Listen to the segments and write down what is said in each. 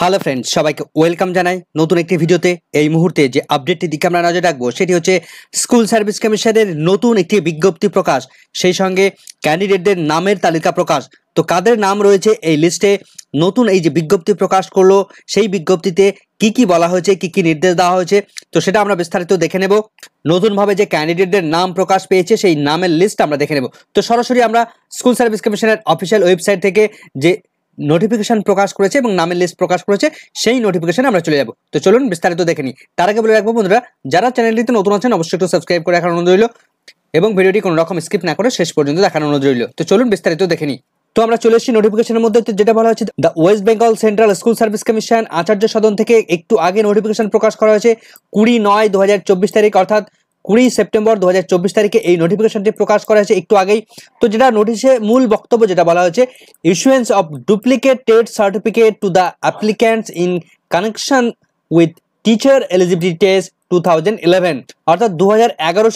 Hello friends সবাইকে welcome জানাই নতুন একটি ভিডিওতে এই মুহূর্তে যে আপডেটটি দিকে আমরা নজর রাখবো সেটি হচ্ছে স্কুল সার্ভিস কমিশনের নতুন একটি বিজ্ঞপ্তি প্রকাশ সেই সঙ্গে ক্যান্ডিডেটদের নামের তালিকা প্রকাশ তো কাদের নাম রয়েছে এই লিস্টে নতুন এই যে বিজ্ঞপ্তি প্রকাশ করলো সেই বিজ্ঞপ্তিতে কি কি বলা হয়েছে কি কি নির্দেশ দেওয়া হয়েছে তো সেটা আমরা বিস্তারিত দেখে নেব নতুনভাবে যে ক্যান্ডিডেটদের নাম প্রকাশ পেয়েছে সেই নামের লিস্ট আমরা দেখে নেব তো সরাসরি আমরা স্কুল সার্ভিস কমিশনের অফিসিয়াল ওয়েবসাইট থেকে যে নোটিফিকেশন প্রকাশ করেছে এবং নামের লিস্ট প্রকাশ করেছে সেই নোটিফিকেশন আমরা চলে যাব তো চলুন বিস্তারিত দেখে নিই তার আগে বলে রাখবো বন্ধুরা যারা চ্যানেলটিতে নতুন আছেন অবশ্যই একটু সাবস্ক্রাইব করে রাখার অনুরোধ রইল এবং ভিডিওটি কোনো রকম স্কিপ না করে শেষ পর্যন্ত দেখার অনুরোধ রইল তো চলুন বিস্তারিত দেখে নিই তো আমরা চলে এসেছি নোটিফিকেশনের মধ্যে যেটা বলা হয়েছে the West Bengal Central School service Commission Acharya Sadan থেকে একটু আগে নোটিফিকেশন প্রকাশ করা হয়েছে কুড়ি নয় দু তারিখ অর্থাৎ কুড়ি সেপ্টেম্বর দু তারিখে এই নোটিফিকেশনটি প্রকাশ করা হয়েছে একটু আগেই তো যেটা নোটিশে মূল বক্তব্য যেটা বলা হয়েছে issuance of duplicate TET certificate to the applicants in connection with teacher eligibility test two অর্থাৎ দু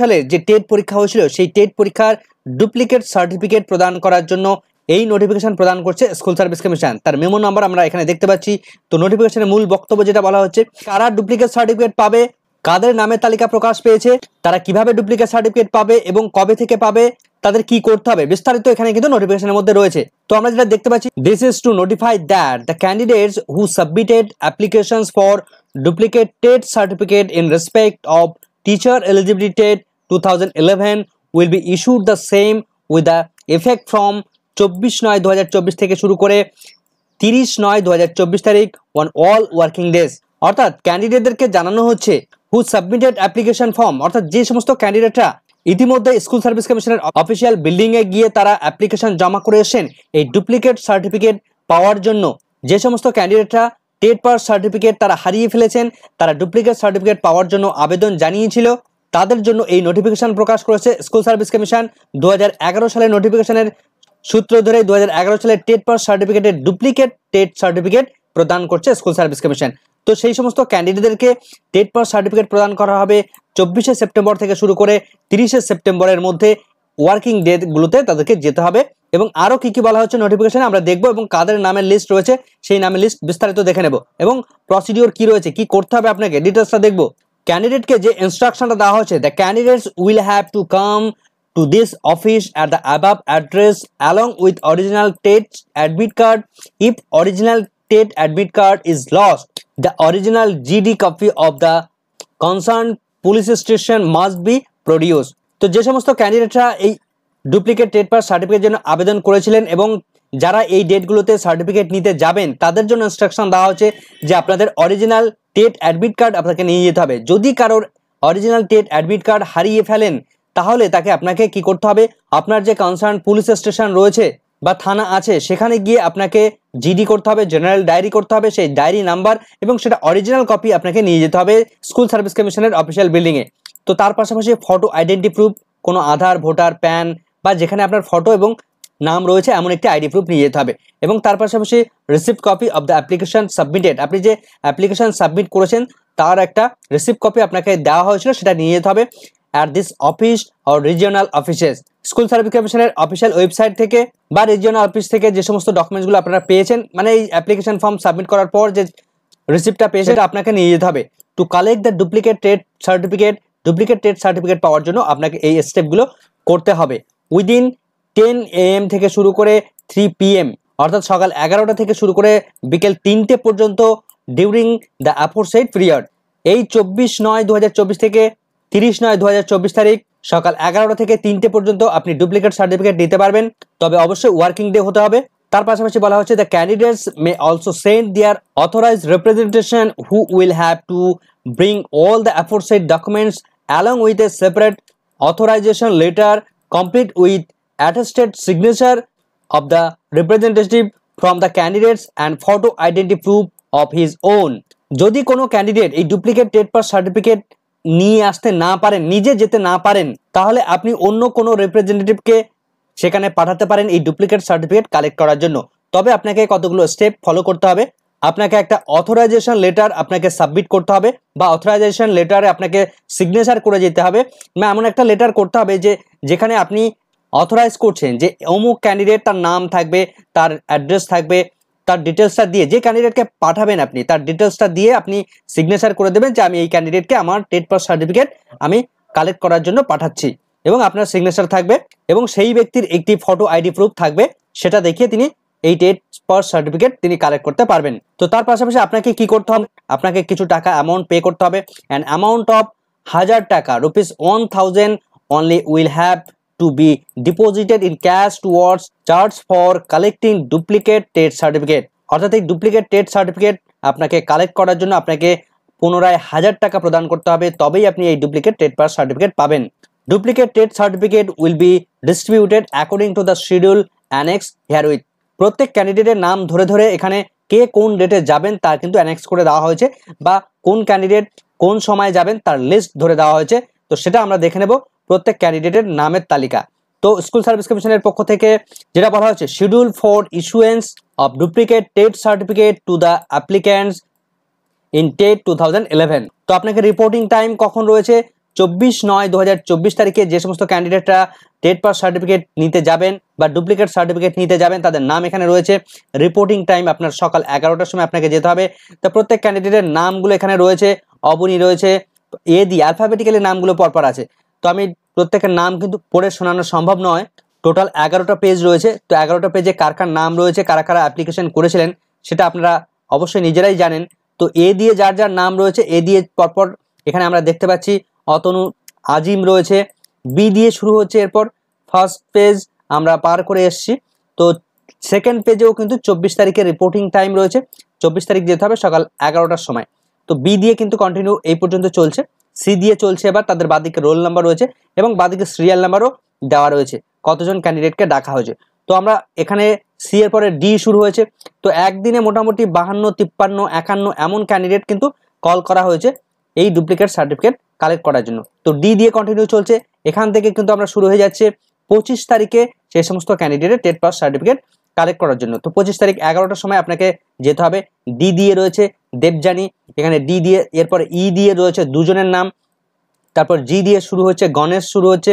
সালে যে টেট পরীক্ষা হয়েছিল সেই টেট পরীক্ষার ডুপ্লিকেট সার্টিফিকেট প্রদান করার জন্য এই নোটিফিকেশন প্রদান করছে স্কুল সার্ভিস কমিশন তার মেমো নাম্বার আমরা এখানে দেখতে পাচ্ছি তো নোটিফিকেশনের মূল বক্তব্য যেটা বলা হচ্ছে কারা ডুপ্লিকেট সার্টিফিকেট পাবে কাদের নামের তালিকা প্রকাশ পেয়েছে তারা কিভাবে ডুপ্লিকেট সার্টিফিকেট পাবে এবং কবে থেকে পাবে তাদের কি করতে হবে বিস্তারিত এখানে কিন্তু নোটিফিকেশনের মধ্যে রয়েছে তো আমরা যেটা দেখতে পাচ্ছি this is to notify that the candidates who submitted applications for duplicate TET certificate in respect of teacher eligibility two thousand eleven will be issued the same with the effect from চব্বিশ নয় দু থেকে শুরু করে তিরিশ নয় দু তারিখ অন অল ওয়ার্কিং ডেজ অর্থাৎ ক্যান্ডিডেটদেরকে জানানো হচ্ছে হু সাবমিটেড অ্যাপ্লিকেশন ফর্ম অর্থাৎ যে সমস্ত ক্যান্ডিডেটরা ইতিমধ্যে স্কুল সার্ভিস কমিশনের অফিসিয়াল বিল্ডিংয়ে গিয়ে তারা অ্যাপ্লিকেশন জমা করে এসেন এই ডুপ্লিকেট সার্টিফিকেট পাওয়ার জন্য যে সমস্ত ক্যান্ডিডেটরা টেট পাওয়ার সার্টিফিকেট তারা হারিয়ে ফেলেছেন তারা ডুপ্লিকেট সার্টিফিকেট পাওয়ার জন্য আবেদন জানিয়েছিল তাদের জন্য এই নোটিফিকেশন প্রকাশ করেছে স্কুল সার্ভিস কমিশন দু সালের নোটিফিকেশনের সূত্র ধরে দু সালে টেট পাওয়ার সার্টিফিকেটের ডুপ্লিকেট টেট সার্টিফিকেট প্রদান করছে স্কুল সার্ভিস কমিশন তো সেই সমস্ত ক্যান্ডিডেটদেরকে ডেট পাস সার্টিফিকেট প্রদান করা হবে চব্বিশে সেপ্টেম্বর থেকে শুরু করে তিরিশে সেপ্টেম্বরের মধ্যে ওয়ার্কিং ডেগুলোতে তাদেরকে যেতে হবে এবং আরও কী কী বলা হচ্ছে নোটিফিকেশানে আমরা দেখব এবং কাদের নামের লিস্ট রয়েছে সেই নামের লিস্ট বিস্তারিত দেখে নেব এবং প্রসিডিওর কি রয়েছে কি করতে হবে আপনাকে ডিটেলসটা দেখব ক্যান্ডিডেটকে যে ইনস্ট্রাকশনটা দেওয়া হয়েছে the candidates will have to come to this office at the above address along with original TET admit card if original state admit card is lost, the original GD copy of the concerned police station must be produced. তো যে সমস্ত ক্যান্ডিডেটরা এই duplicate TET pass certificate জন্য আবেদন করেছিলেন এবং যারা এই ডেটগুলোতে সার্টিফিকেট নিতে যাবেন তাদের জন্য ইনস্ট্রাকশন দেওয়া হচ্ছে যে আপনাদের অরিজিনাল টেট অ্যাডমিট কার্ড আপনাকে নিয়ে যেতে হবে যদি কারোর অরিজিনাল টেট অ্যাডমিট কার্ড হারিয়ে ফেলেন তাহলে তাকে আপনাকে কি করতে হবে আপনার যে কনসার্ন পুলিশ স্টেশন রয়েছে বা থানা আছে সেখানে গিয়ে আপনাকে জিডি করতে হবে জেনারেল ডায়েরি করতে হবে সেই ডায়েরি নাম্বার এবং সেটা অরিজিনাল কপি আপনাকে নিয়ে যেতে হবে স্কুল সার্ভিস কমিশনের অফিসিয়াল বিল্ডিংয়ে তো তার পাশাপাশি ফটো আইডেন্টি প্রুফ কোনো আধার ভোটার প্যান বা যেখানে আপনার ফটো এবং নাম রয়েছে এমন একটি আইডি প্রুফ নিয়ে যেতে হবে এবং তার পাশাপাশি receipt copy of the application submitted আপনি যে অ্যাপ্লিকেশন সাবমিট করেছেন তার একটা রিসিপ্ট কপি আপনাকে দেওয়া হয়েছিল সেটা নিয়ে যেতে হবে at this office or regional offices school সার্টিফিকেশনের অফিসিয়াল ওয়েবসাইট থেকে বা রিজিওনাল অফিস থেকে যে সমস্ত ডকুমেন্টসগুলো আপনারা পেয়েছেন মানে এই অ্যাপ্লিকেশন ফর্ম সাবমিট করার পর যে রিসিপ্টটা পেয়েছেন আপনাকে নিয়ে যেতে হবে to collect the duplicate trade certificate duplicate trade certificate পাওয়ার জন্য আপনাকে এই স্টেপগুলো করতে হবে উইদিন টেন এএম থেকে শুরু করে থ্রি পিএম অর্থাৎ সকাল এগারোটা থেকে শুরু করে বিকেল তিনটে পর্যন্ত ডিউরিং দ্য অ্যাফোরসাইড পিরিয়ড এই চব্বিশ নয় দু থেকে তিরিশ নয় দু তারিখ সকাল এগারোটা থেকে তিনটে পর্যন্ত আপনি ডুপ্লিকেট সার্টিফিকেট নিতে পারবেন তবে অবশ্যই ওয়ার্কিং ডে হতে হবে তার পাশাপাশি বলা হচ্ছে the candidates may also send their authorise representation who will have to bring all the aforesaid documents along with a separate authorisation letter complete with attested signature of the representative from the candidates and photo identity proof of his own যদি কোনো candidate এই duplicate TET pass certificate নিয়ে আসতে না পারেন নিজে যেতে না পারেন তাহলে আপনি অন্য কোনো রিপ্রেজেন্টেটিভকে সেখানে পাঠাতে পারেন এই ডুপ্লিকেট সার্টিফিকেট কালেক্ট করার জন্য তবে আপনাকে কতগুলো স্টেপ ফলো করতে হবে আপনাকে একটা অথরাইজেশন লেটার আপনাকে সাবমিট করতে হবে বা অথরাইজেশন লেটারে আপনাকে সিগনেচার করে যেতে হবে বা এমন একটা লেটার করতে হবে যে যেখানে আপনি অথরাইজ করছেন যে অমুক ক্যান্ডিডেট তার নাম থাকবে তার অ্যাড্রেস থাকবে তার ডিটেলসটা দিয়ে যে ক্যান্ডিডেটকে পাঠাবেন আপনি তার ডিটেলসটা দিয়ে আপনি সিগনেচার করে দেবেন যে আমি এই ক্যান্ডিডেটকে আমার টেট পাস সার্টিফিকেট আমি কালেক্ট করার জন্য পাঠাচ্ছি এবং আপনার সিগনেচার থাকবে এবং সেই ব্যক্তির একটি ফটো আইডি প্রুফ থাকবে সেটা দেখিয়ে তিনি এই টেট পাস সার্টিফিকেট তিনি কালেক্ট করতে পারবেন তো তার পাশাপাশি আপনাকে কি করতে হবে আপনাকে কিছু টাকা অ্যামাউন্ট পে করতে হবে অ্যান্ড অ্যামাউন্ট অফ হাজার টাকা rupees one thousand only will have to be deposited in cash towards charge for collecting duplicate trade certificate অর্থাৎ এই ডুপ্লিকেট ট্রেড সার্টিফিকেট আপনাকে কালেক্ট করার জন্য আপনাকে পুনরায় হাজার টাকা প্রদান করতে হবে তবেই আপনি এই ডুপ্লিকেট ট্রেড পাস সার্টিফিকেট পাবেন duplicate trade certificate will be distributed according to the schedule annex herewith প্রত্যেক ক্যান্ডিডেটের নাম ধরে ধরে এখানে কে কোন ডেটে যাবেন তার কিন্তু অ্যানেক্স করে দেওয়া হয়েছে বা কোন ক্যান্ডিডেট কোন সময় যাবেন তার লিস্ট ধরে দেওয়া হয়েছে তো সেটা আমরা দেখে নেব প্রত্যেক ক্যান্ডিডেটের নামের তালিকা তো স্কুল সার্ভিস কমিশনের পক্ষ থেকে যেটা বলা হয়েছে schedule for issuance of duplicate TET certificate to the applicants in TET two তো আপনাকে রিপোর্টিং টাইম কখন রয়েছে চব্বিশ নয় দু তারিখে যে সমস্ত ক্যান্ডিডেটরা টেট পাস সার্টিফিকেট নিতে যাবেন বা ডুপ্লিকেট সার্টিফিকেট নিতে যাবেন তাদের নাম এখানে রয়েছে রিপোর্টিং টাইম আপনার সকাল এগারোটার সময় আপনাকে যেতে হবে তো প্রত্যেক ক্যান্ডিডেটের নামগুলো এখানে রয়েছে অবনী রয়েছে এ দিয়ে অ্যালফাবেটিক্যালি নামগুলো পরপর আছে তো আমি প্রত্যেকের নাম কিন্তু পড়ে শোনানো সম্ভব নয় টোটাল এগারোটা পেজ রয়েছে তো এগারোটা পেজে কার কার নাম রয়েছে কারা কারা অ্যাপ্লিকেশন করেছিলেন সেটা আপনারা অবশ্যই নিজেরাই জানেন তো এ দিয়ে যার যার নাম রয়েছে এ দিয়ে পরপর এখানে আমরা দেখতে পাচ্ছি অতনু আজিম রয়েছে বি দিয়ে শুরু হচ্ছে এরপর ফার্স্ট পেজ আমরা পার করে এসছি তো সেকেন্ড পেজেও কিন্তু চব্বিশ তারিখের রিপোর্টিং টাইম রয়েছে চব্বিশ তারিখ যেতে হবে সকাল এগারোটার সময় তো বি দিয়ে কিন্তু কন্টিনিউ এই পর্যন্ত চলছে সি দিয়ে চলছে এবার তাদের বাদিকে রোল নাম্বার রয়েছে এবং বাদিকে সিরিয়াল নাম্বারও দেওয়া রয়েছে কতজন ক্যান্ডিডেটকে ডাকা হয়েছে তো আমরা এখানে সি এর পরে ডি শুরু হয়েছে তো একদিনে মোটামুটি বাহান্ন তিপ্পান্ন একান্ন এমন ক্যান্ডিডেট কিন্তু কল করা হয়েছে এই ডুপ্লিকেট সার্টিফিকেট কালেক্ট করার জন্য তো ডি দিয়ে কন্টিনিউ চলছে এখান থেকে কিন্তু আমরা শুরু হয়ে যাচ্ছে পঁচিশ তারিখে সেই সমস্ত ক্যান্ডিডেটের টেট পাস সার্টিফিকেট কালেক্ট করার জন্য তো পঁচিশ তারিখ এগারোটার সময় আপনাকে যেতে হবে ডি দিয়ে রয়েছে দেবজানি এখানে ডি দিয়ে এরপর ই e দিয়ে রয়েছে দুজনের নাম তারপর জি দিয়ে শুরু হচ্ছে গণেশ শুরু হচ্ছে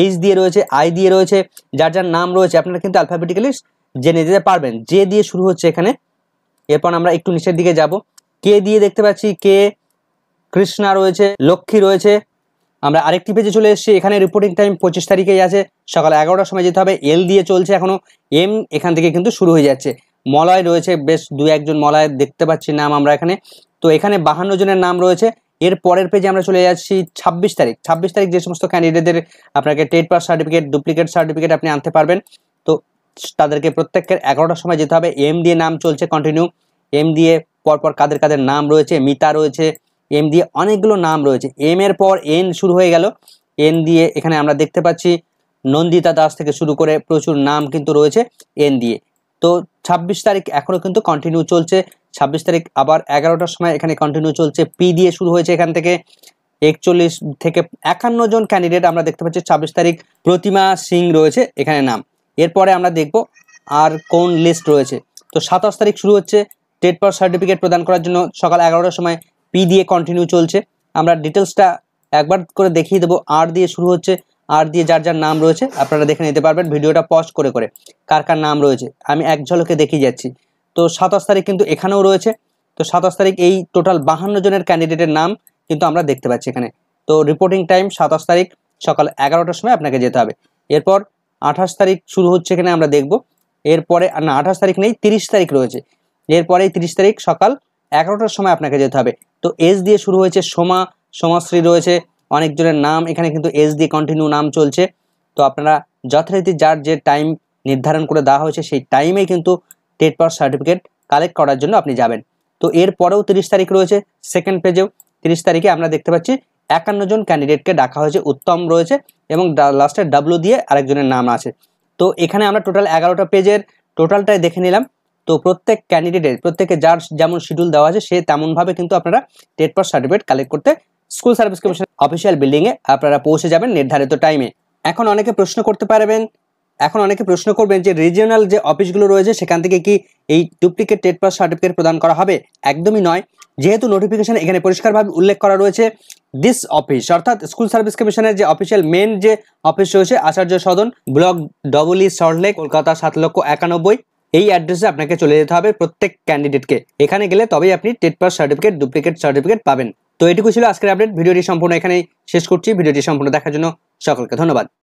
এইচ দিয়ে রয়েছে আই দিয়ে রয়েছে যার যার নাম রয়েছে আপনারা কিন্তু অ্যালফাবেটিক্যালি জেনে যেতে পারবেন জে দিয়ে শুরু হচ্ছে এখানে এরপর আমরা একটু নিচের দিকে যাব কে দিয়ে দেখতে পাচ্ছি কে কৃষ্ণা রয়েছে লক্ষ্মী রয়েছে আমরা আরেকটি পেজে চলে এসেছি এখানে রিপোর্টিং টাইম পঁচিশ তারিখেই আছে সকাল এগারোটার সময় যেতে হবে এল দিয়ে চলছে এখনও এম এখান থেকে কিন্তু শুরু হয়ে যাচ্ছে মলয় রয়েছে বেশ দু একজন মলয় দেখতে পাচ্ছি নাম আমরা এখানে তো এখানে বাহান্ন জনের নাম রয়েছে এর পরের পেজে আমরা চলে যাচ্ছি ছাব্বিশ তারিখ ছাব্বিশ তারিখ যে সমস্ত ক্যান্ডিডেটদের আপনাকে TET pass certificate duplicate certificate আপনি আনতে পারবেন তো তাদেরকে প্রত্যেকের এগারোটার সময় যেতে হবে এম দিয়ে নাম চলছে কন্টিনিউ এম দিয়ে পরপর কাদের কাদের নাম রয়েছে মিতা রয়েছে এম দিয়ে অনেকগুলো নাম রয়েছে এম এর পর এন শুরু হয়ে গেল এন দিয়ে এখানে আমরা দেখতে পাচ্ছি নন্দিতা দাস থেকে শুরু করে প্রচুর নাম কিন্তু রয়েছে এন দিয়ে তো ২৬ তারিখ এখনও কিন্তু কন্টিনিউ চলছে ২৬ তারিখ আবার এগারোটার সময় এখানে কন্টিনিউ চলছে পি দিয়ে শুরু হয়েছে এখান থেকে একচল্লিশ থেকে একান্ন জন ক্যান্ডিডেট আমরা দেখতে পাচ্ছি ২৬ তারিখ প্রতিমা সিং রয়েছে এখানে নাম এরপরে আমরা দেখব আর কোন লিস্ট রয়েছে তো সাতাশ তারিখ শুরু হচ্ছে টেট পাস সার্টিফিকেট প্রদান করার জন্য সকাল এগারোটার সময় পি দিয়ে কন্টিনিউ চলছে আমরা ডিটেলসটা একবার করে দেখিয়ে দেবো আর দিয়ে শুরু হচ্ছে আর দিয়ে যার যার নাম রয়েছে আপনারা দেখে নিতে পারবেন ভিডিওটা পজ করে করে কার কার নাম রয়েছে আমি এক ঝলকে দেখিয়ে যাচ্ছি তো সাতাশ তারিখ কিন্তু এখানেও রয়েছে তো সাতাশ তারিখ এই টোটাল বাহান্ন জনের ক্যান্ডিডেটের নাম কিন্তু আমরা দেখতে পাচ্ছি এখানে তো রিপোর্টিং টাইম সাতাশ তারিখ সকাল এগারোটার সময় আপনাকে যেতে হবে এরপর আঠাশ তারিখ শুরু হচ্ছে এখানে আমরা দেখব এরপরে না আঠাশ তারিখ নেই তিরিশ তারিখ রয়েছে এরপরেই তিরিশ তারিখ সকাল এগারোটার সময় আপনাকে যেতে হবে তো এস দিয়ে শুরু হয়েছে সোমা সোমাশ্রী রয়েছে অনেকজনের নাম এখানে কিন্তু এস দিয়ে কন্টিনিউ নাম চলছে তো আপনারা যথারীতি যার যে টাইম নির্ধারণ করে দেওয়া হয়েছে সেই টাইমেই কিন্তু টেট পাস সার্টিফিকেট কালেক্ট করার জন্য আপনি যাবেন তো এরপরেও তিরিশ তারিখ রয়েছে সেকেন্ড পেজেও তিরিশ তারিখে আমরা দেখতে পাচ্ছি একান্ন জন ক্যান্ডিডেটকে ডাকা হয়েছে উত্তম রয়েছে এবং লাস্টে ডাব্লু দিয়ে আরেকজনের নাম আছে তো এখানে আমরা টোটাল এগারোটা পেজের টোটালটাই দেখে নিলাম তো প্রত্যেক ক্যান্ডিডেটের প্রত্যেকে যার যেমন শিডিউল দেওয়া আছে সে তেমনভাবে কিন্তু আপনারা টেট পাস সার্টিফিকেট কালেক্ট করতে স্কুল সার্ভিস কমিশন অফিসিয়াল বিল্ডিংয়ে আপনারা পৌঁছে যাবেন নির্ধারিত টাইমে এখন অনেকে প্রশ্ন করতে পারবেন এখন অনেকে প্রশ্ন করবেন যে রিজিওনাল যে অফিসগুলো রয়েছে সেখান থেকে কি এই ডুপ্লিকেট টেট পাস সার্টিফিকেট প্রদান করা হবে একদমই নয় যেহেতু নোটিফিকেশন এখানে পরিষ্কারভাবে উল্লেখ করা রয়েছে দিস অফিস অর্থাৎ স্কুল সার্ভিস কমিশনের যে অফিসিয়াল মেন যে অফিস রয়েছে Acharya Sadan block double E Salt Lake Kolkata সাত লক্ষ একানব্বই এই অ্যাড্রেসে আপনাকে চলে যেতে হবে প্রত্যেক ক্যান্ডিডেটকে এখানে গেলে তবেই আপনি TET pass certificate duplicate certificate পাবেন তো এটুকু ছিল আজকের আপডেট ভিডিওটি সম্পূর্ণ এখানেই শেষ করছি ভিডিওটি সম্পূর্ণ দেখার জন্য সকলকে ধন্যবাদ